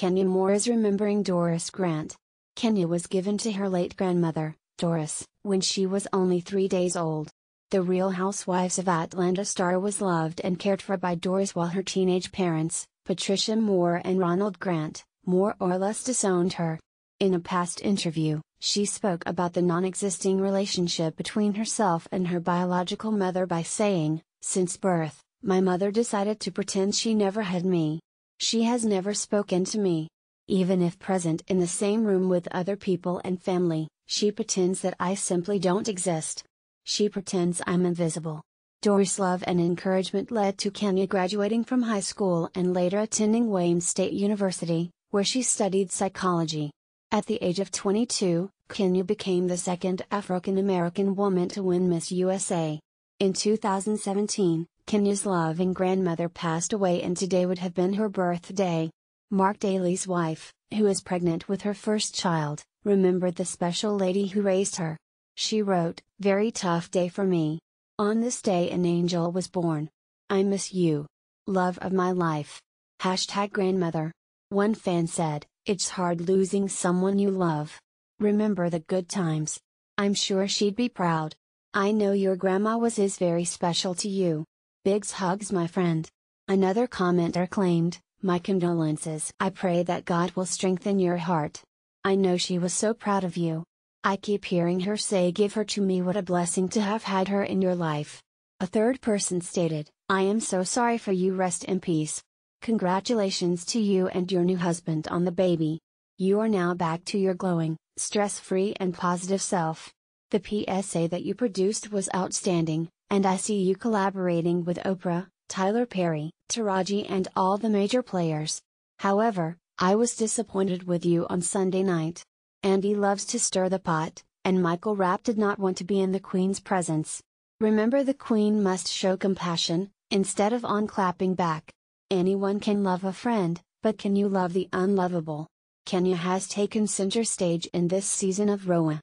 Kenya Moore is remembering Doris Grant. Kenya was given to her late grandmother, Doris, when she was only three days old. The Real Housewives of Atlanta star was loved and cared for by Doris while her teenage parents, Patricia Moore and Ronald Grant, more or less disowned her. In a past interview, she spoke about the non existing relationship between herself and her biological mother by saying, Since birth, my mother decided to pretend she never had me, she has never spoken to me. Even if present in the same room with other people and family, she pretends that I simply don't exist. She pretends I'm invisible. Doris love and encouragement led to Kenya graduating from high school and later attending Wayne State University, where she studied psychology. At the age of 22, Kenya became the second African American woman to win Miss USA. In 2017, Kenya's loving grandmother passed away and today would have been her birthday. Mark Daly's wife, who is pregnant with her first child, remembered the special lady who raised her. She wrote, Very tough day for me. On this day an angel was born. I miss you. Love of my life. Hashtag grandmother. One fan said, It's hard losing someone you love. Remember the good times. I'm sure she'd be proud. I know your grandma was is very special to you. Biggs hugs my friend. Another commenter claimed, My condolences. I pray that God will strengthen your heart. I know she was so proud of you. I keep hearing her say, Give her to me. What a blessing to have had her in your life. A third person stated, I am so sorry for you. Rest in peace. Congratulations to you and your new husband on the baby. You are now back to your glowing, stress free, and positive self. The PSA that you produced was outstanding, and I see you collaborating with Oprah, Tyler Perry, Taraji, and all the major players. However, I was disappointed with you on Sunday night. Andy loves to stir the pot, and Michael Rapp did not want to be in the Queen's presence. Remember, the Queen must show compassion, instead of on clapping back. Anyone can love a friend, but can you love the unlovable? Kenya has taken center stage in this season of Roa.